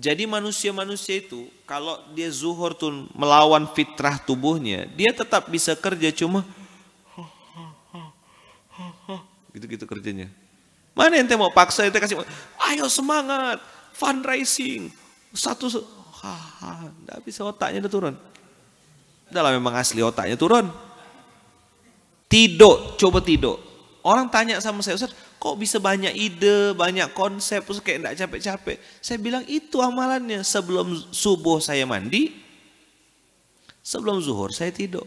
Jadi manusia-manusia itu kalau dia zuhur tuh melawan fitrah tubuhnya, dia tetap bisa kerja cuma gitu-gitu kerjanya. Mana ente mau paksa ente kasih, ayo semangat, fundraising, satu, nggak tidak bisa otaknya udah turun. Dalam memang asli otaknya turun. Tidur, coba tidur. Orang tanya sama saya, Ustaz, kok bisa banyak ide, banyak konsep, terus kayak enggak capek-capek. Saya bilang itu amalannya. Sebelum subuh saya mandi, sebelum zuhur saya tidur.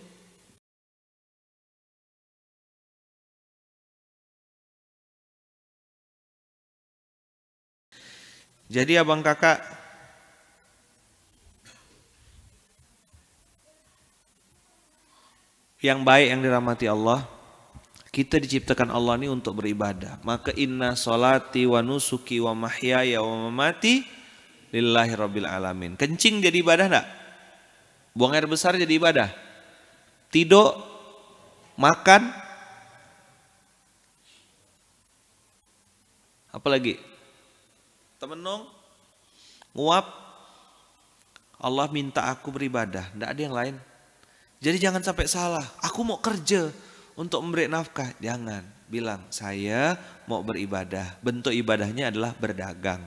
Jadi abang kakak yang baik yang dirahmati Allah kita diciptakan Allah ini untuk beribadah. Maka inna salati wa nusuki wa mahyaya wa mamati lillahi rabbil alamin. Kencing jadi ibadah enggak? Buang air besar jadi ibadah. Tidur, makan, apa lagi? temenung, nguap, Allah minta aku beribadah, tidak ada yang lain. Jadi jangan sampai salah. Aku mau kerja, untuk memberi nafkah. Jangan bilang saya mau beribadah. Bentuk ibadahnya adalah berdagang.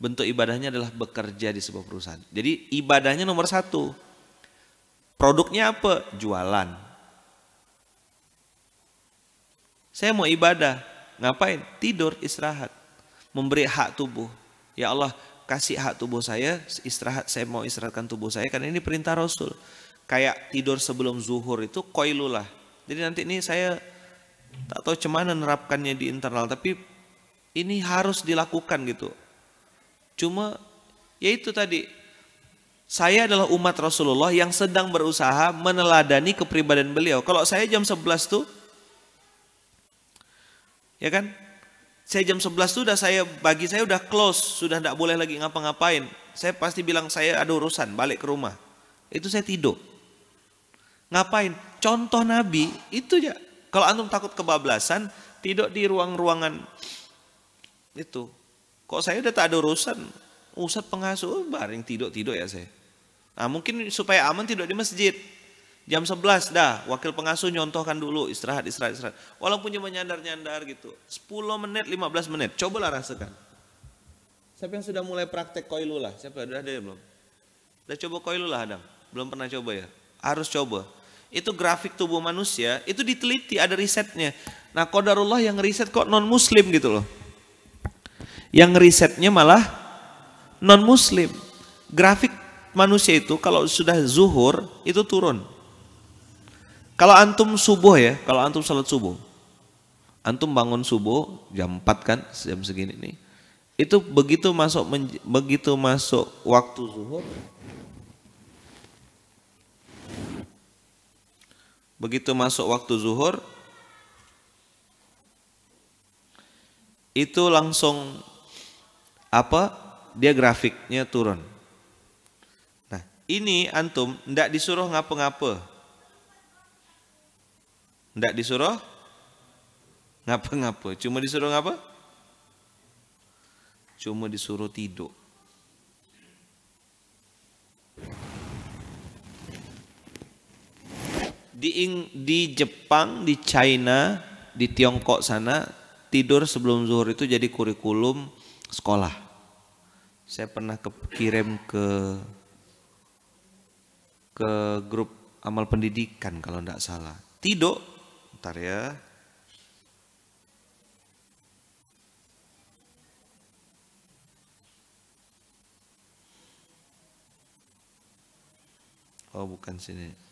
Bentuk ibadahnya adalah bekerja di sebuah perusahaan. Jadi ibadahnya nomor satu. Produknya apa? Jualan. Saya mau ibadah. Ngapain? Tidur, istirahat. Memberi hak tubuh. Ya Allah, kasih hak tubuh saya, istirahat. Saya mau istirahatkan tubuh saya karena ini perintah Rasul. Kayak tidur sebelum zuhur itu koilulah jadi nanti ini saya tak tahu cemana menerapkannya di internal, tapi ini harus dilakukan gitu. Cuma yaitu tadi saya adalah umat Rasulullah yang sedang berusaha meneladani kepribadian beliau. Kalau saya jam 11 tuh ya kan? Saya jam 11 tuh udah saya bagi saya udah close, sudah tidak boleh lagi ngapa-ngapain. Saya pasti bilang saya ada urusan, balik ke rumah. Itu saya tidur. Ngapain? Contoh Nabi itu ya. Kalau antum takut kebablasan, tidur di ruang-ruangan itu. Kok saya udah tak ada urusan? Ustad pengasuh, oh, bareng tidur-tidur ya saya. Nah mungkin supaya aman tidur di masjid. Jam 11 dah, wakil pengasuh nyontohkan dulu, istirahat, istirahat, istirahat. Walaupun cuma nyandar-nyandar gitu. 10 menit, 15 menit, cobalah rasakan. Siapa yang sudah mulai praktek koilulah? Siapa? Sudah ada belum? udah coba koilulah Adam? Belum pernah coba ya? Harus coba itu grafik tubuh manusia, itu diteliti, ada risetnya. Nah kodarullah yang riset kok non muslim gitu loh. Yang risetnya malah non muslim. Grafik manusia itu kalau sudah zuhur itu turun. Kalau antum subuh ya, kalau antum salat subuh. Antum bangun subuh jam 4 kan, jam segini nih. Itu begitu masuk begitu masuk waktu zuhur, begitu masuk waktu zuhur itu langsung apa dia grafiknya turun nah ini antum ndak disuruh ngapa-ngapa ndak disuruh ngapa-ngapa cuma disuruh ngapa cuma disuruh tidur Di, Ing, di Jepang, di China, di Tiongkok sana tidur sebelum zuhur itu jadi kurikulum sekolah. Saya pernah kirim ke ke grup amal pendidikan kalau tidak salah. tidur. ntar ya. Oh bukan sini.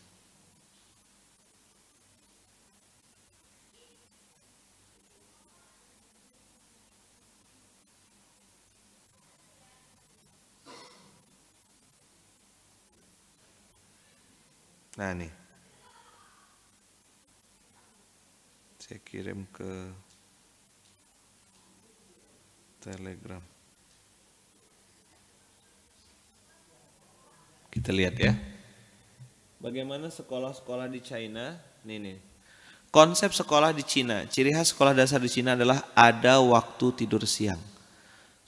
Nah nih. Saya kirim ke Telegram. Kita lihat ya. Bagaimana sekolah-sekolah di China? Nih nih. Konsep sekolah di Cina, ciri khas sekolah dasar di Cina adalah ada waktu tidur siang.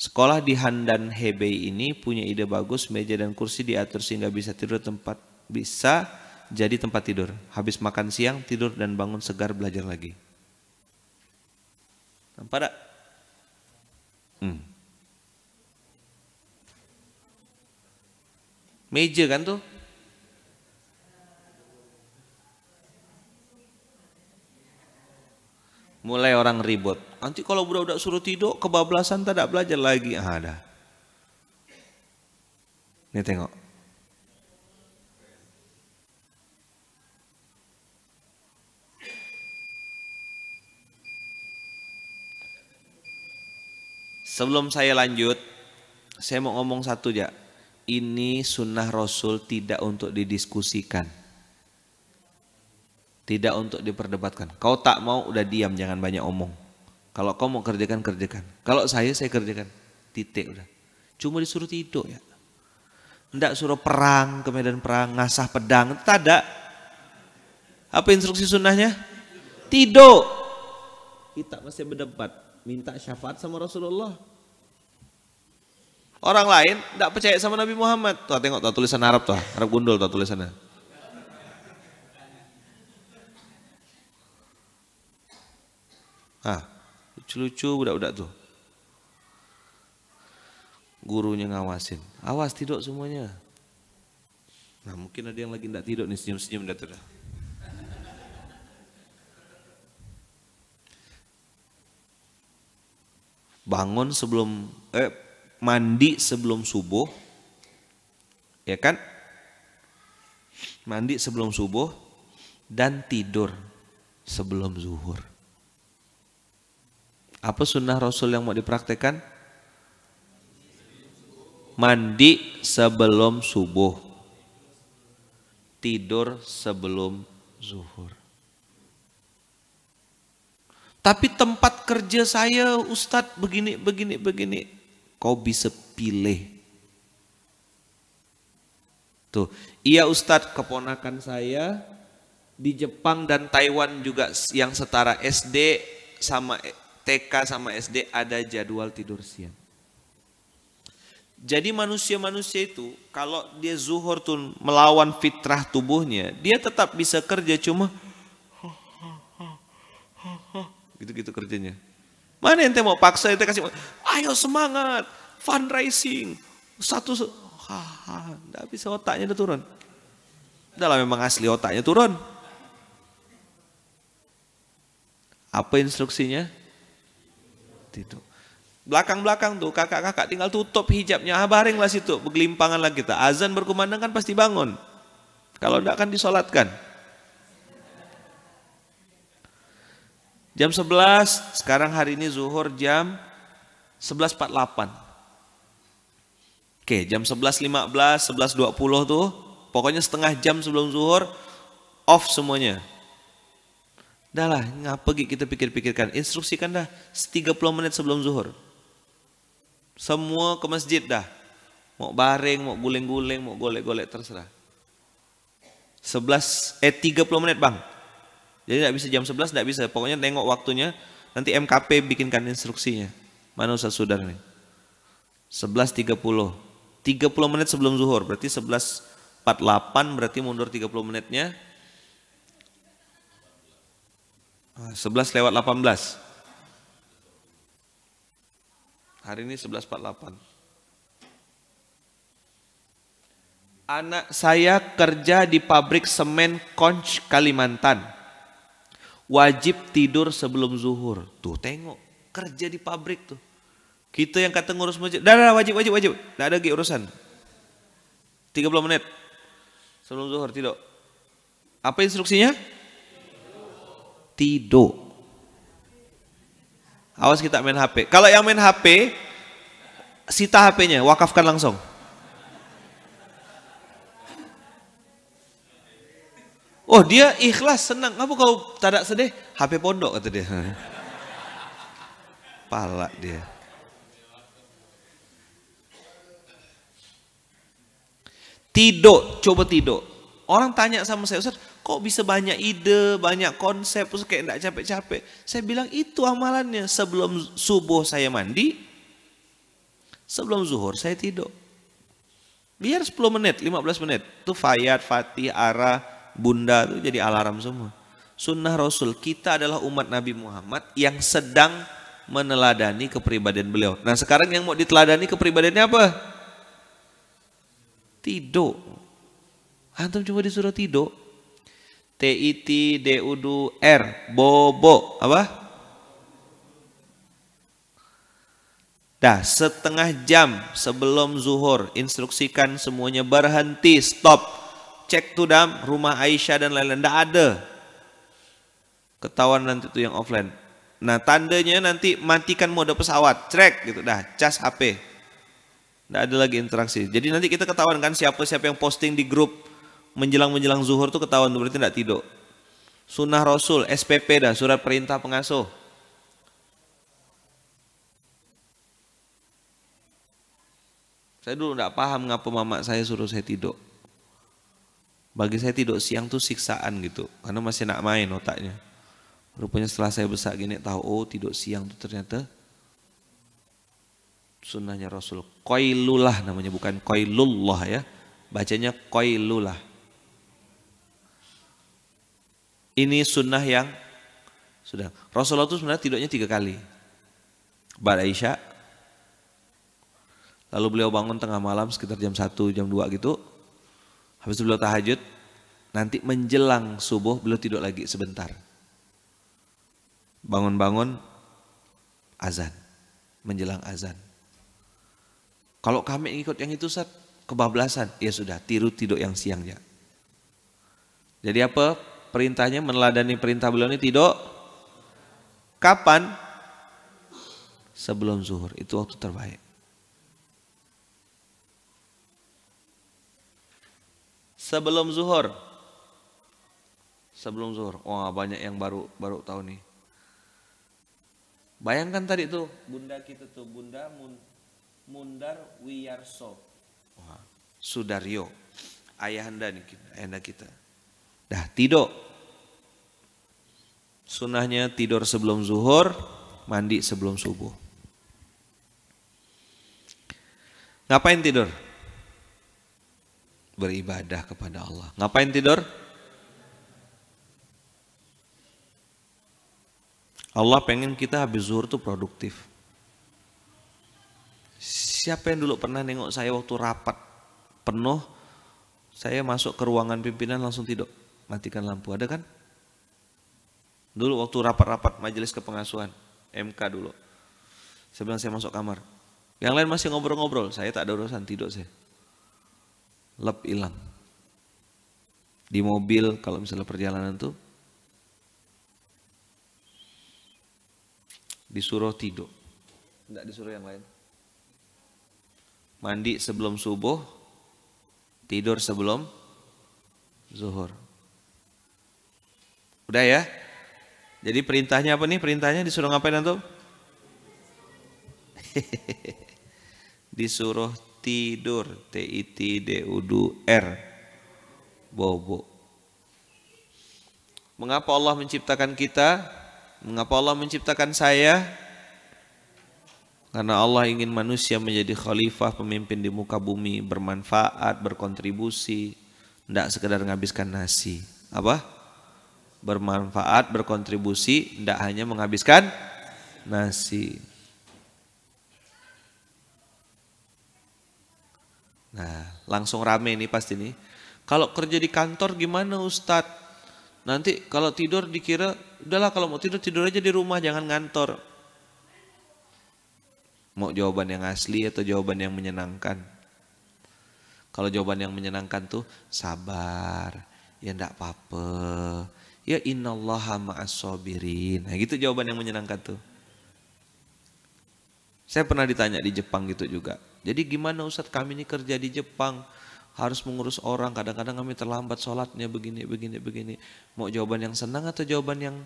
Sekolah di Handan Hebei ini punya ide bagus, meja dan kursi diatur sehingga bisa tidur tempat bisa jadi tempat tidur. Habis makan siang, tidur dan bangun segar belajar lagi. Nampak tak? Hmm. Meja kan tuh? Mulai orang ribut. Nanti kalau budak-budak suruh tidur, kebablasan tak belajar lagi. Ah, ada. Ini tengok. Sebelum saya lanjut, saya mau ngomong satu ya. Ini sunnah Rasul tidak untuk didiskusikan. Tidak untuk diperdebatkan. Kau tak mau udah diam, jangan banyak omong. Kalau kau mau kerjakan, kerjakan. Kalau saya, saya kerjakan. Titik udah. Cuma disuruh tidur ya. Tidak suruh perang, ke medan perang, ngasah pedang. Tidak ada. Apa instruksi sunnahnya? Tidur. Kita masih berdebat minta syafaat sama Rasulullah. Orang lain tidak percaya sama Nabi Muhammad. Tuh tengok tuh tulisan Arab tuh, Arab gundul tuh tulisannya. Ah, lucu-lucu budak-budak tuh. Gurunya ngawasin, awas tidur semuanya. Nah mungkin ada yang lagi tidak tidur nih senyum-senyum dah tuh bangun sebelum eh, mandi sebelum subuh ya kan mandi sebelum subuh dan tidur sebelum zuhur apa sunnah rasul yang mau dipraktekkan mandi sebelum subuh tidur sebelum zuhur tapi tempat kerja saya Ustadz begini, begini, begini. Kau bisa pilih. Tuh, iya Ustadz keponakan saya di Jepang dan Taiwan juga yang setara SD sama e, TK sama SD ada jadwal tidur siang. Jadi manusia-manusia itu kalau dia zuhur tuh melawan fitrah tubuhnya, dia tetap bisa kerja cuma Gitu-gitu kerjanya. Mana ente mau paksa, ente kasih, ayo semangat, fundraising. Satu, haha, enggak bisa otaknya udah turun. Dalam memang asli otaknya turun. Apa instruksinya? itu Belakang-belakang tuh kakak-kakak tinggal tutup hijabnya. Ah, lah situ, bergelimpangan lagi kita. Azan berkumandang kan pasti bangun. Kalau enggak kan disolatkan. Jam 11, sekarang hari ini zuhur jam 11.48. Oke, jam 11.15, 11.20 tuh, pokoknya setengah jam sebelum zuhur, off semuanya. Dah lah, ngapa kita pikir-pikirkan. Instruksikan dah, 30 menit sebelum zuhur. Semua ke masjid dah. Mau bareng, mau guling-guling, mau golek-golek, terserah. 11, eh 30 menit bang. Jadi nggak bisa jam 11 nggak bisa. Pokoknya tengok waktunya. Nanti MKP bikinkan instruksinya. Mana Ustaz Sudar nih? 11.30. 30 menit sebelum zuhur. Berarti 11.48 berarti mundur 30 menitnya. 11 ah, lewat 18. Hari ini 11.48. Anak saya kerja di pabrik semen Conch Kalimantan wajib tidur sebelum zuhur. Tuh tengok, kerja di pabrik tuh. Kita yang kata ngurus masjid, dah, dah, wajib, wajib, wajib. Tidak ada lagi urusan. 30 menit sebelum zuhur, tidur. Apa instruksinya? Tidur. Awas kita main HP. Kalau yang main HP, sita HP-nya, wakafkan langsung. Oh dia ikhlas senang. Apa kau tidak sedih? HP pondok kata dia. Palak dia. Tidur, coba tidur. Orang tanya sama saya, Ustaz, kok bisa banyak ide, banyak konsep, terus kayak enggak capek-capek. Saya bilang itu amalannya. Sebelum subuh saya mandi, sebelum zuhur saya tidur. Biar 10 menit, 15 menit. Itu Fayat, Fatih, Arah, bunda itu jadi alarm semua. Sunnah Rasul, kita adalah umat Nabi Muhammad yang sedang meneladani kepribadian beliau. Nah sekarang yang mau diteladani kepribadiannya apa? Tidur. Antum cuma disuruh Tidur. T-I-T, u d R, Bobo, apa? Dah setengah jam sebelum zuhur instruksikan semuanya berhenti stop cek tuh dam rumah Aisyah dan lain-lain tidak ada ketahuan nanti tuh yang offline nah tandanya nanti matikan mode pesawat cek gitu dah cas HP tidak ada lagi interaksi jadi nanti kita ketahuan kan siapa siapa yang posting di grup menjelang menjelang zuhur tuh ketahuan berarti tidak tidur sunnah rasul SPP dah surat perintah pengasuh saya dulu tidak paham ngapa mama saya suruh saya tidur bagi saya tidur siang tuh siksaan gitu, karena masih nak main otaknya. Rupanya setelah saya besar gini tahu, oh tidur siang tuh ternyata sunnahnya Rasul. Koilulah namanya, bukan koilullah ya. Bacanya koilulah. Ini sunnah yang sudah. Rasulullah itu sebenarnya tidurnya tiga kali. Ba'da Isya. Lalu beliau bangun tengah malam sekitar jam 1, jam 2 gitu. Habis itu beliau tahajud, nanti menjelang subuh beliau tidur lagi sebentar. Bangun-bangun, azan. Menjelang azan. Kalau kami ikut yang itu, saat kebablasan. Ya sudah, tiru tidur yang siangnya. Jadi apa perintahnya meneladani perintah beliau ini tidur? Kapan? Sebelum zuhur, itu waktu terbaik. sebelum zuhur. Sebelum zuhur. Wah, banyak yang baru baru tahu nih. Bayangkan tadi tuh bunda kita tuh bunda Mun, Mundar Wiyarso. Wah, Sudaryo. anda nih, kita, ayahanda kita. Dah tidur. Sunahnya tidur sebelum zuhur, mandi sebelum subuh. Ngapain tidur? beribadah kepada Allah. Ngapain tidur? Allah pengen kita habis zuhur tuh produktif. Siapa yang dulu pernah nengok saya waktu rapat penuh, saya masuk ke ruangan pimpinan langsung tidur, matikan lampu. Ada kan? Dulu waktu rapat-rapat majelis kepengasuhan, MK dulu. Saya bilang saya masuk kamar. Yang lain masih ngobrol-ngobrol, saya tak ada urusan tidur saya lap hilang. Di mobil kalau misalnya perjalanan tuh disuruh tidur. Enggak disuruh yang lain. Mandi sebelum subuh, tidur sebelum zuhur. Udah ya? Jadi perintahnya apa nih? Perintahnya disuruh ngapain antum? disuruh tidur T I T D U D R bobo Mengapa Allah menciptakan kita? Mengapa Allah menciptakan saya? Karena Allah ingin manusia menjadi khalifah, pemimpin di muka bumi, bermanfaat, berkontribusi, tidak sekedar menghabiskan nasi. Apa? Bermanfaat, berkontribusi, tidak hanya menghabiskan nasi. Nah, langsung rame nih pasti nih. Kalau kerja di kantor gimana Ustad? Nanti kalau tidur dikira, udahlah kalau mau tidur tidur aja di rumah, jangan ngantor. Mau jawaban yang asli atau jawaban yang menyenangkan? Kalau jawaban yang menyenangkan tuh sabar, ya ndak apa-apa. Ya innallaha ma'asobirin. Nah gitu jawaban yang menyenangkan tuh. Saya pernah ditanya di Jepang gitu juga jadi gimana Ustadz kami ini kerja di Jepang, harus mengurus orang, kadang-kadang kami terlambat sholatnya begini, begini, begini. Mau jawaban yang senang atau jawaban yang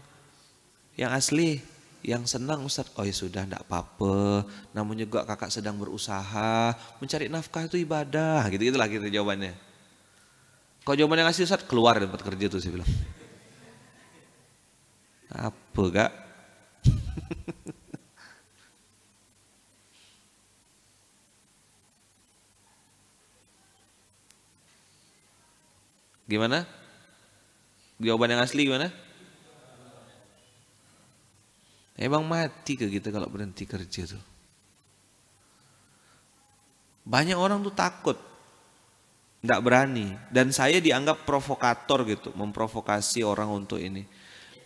yang asli? Yang senang Ustadz, oh ya sudah tidak apa-apa, namun juga kakak sedang berusaha, mencari nafkah itu ibadah, gitu-gitulah gitu jawabannya. kok jawaban yang asli Ustadz, keluar dari tempat kerja tuh saya bilang. Apa gak? Gimana? Jawaban yang asli gimana? Emang mati ke kita kalau berhenti kerja tuh. Banyak orang tuh takut. Tidak berani. Dan saya dianggap provokator gitu. Memprovokasi orang untuk ini.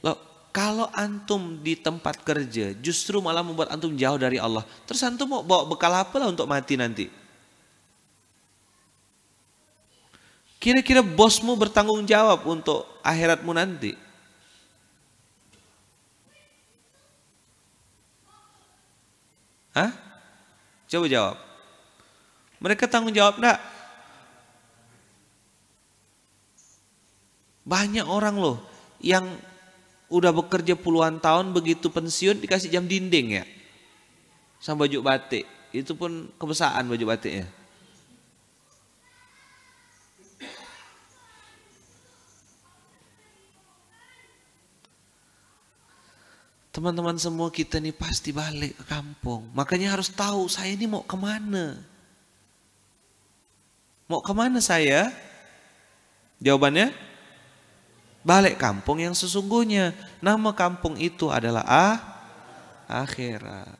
Loh, kalau antum di tempat kerja justru malah membuat antum jauh dari Allah. Terus antum mau bawa bekal apa lah untuk mati nanti? Kira-kira bosmu bertanggung jawab untuk akhiratmu nanti. Hah? Coba jawab. Mereka tanggung jawab enggak? Banyak orang loh yang udah bekerja puluhan tahun begitu pensiun dikasih jam dinding ya. Sama baju batik. Itu pun kebesaan baju batiknya. Teman-teman semua kita ini pasti balik ke kampung. Makanya harus tahu saya ini mau kemana. Mau kemana saya? Jawabannya? Balik kampung yang sesungguhnya. Nama kampung itu adalah ah, akhirat.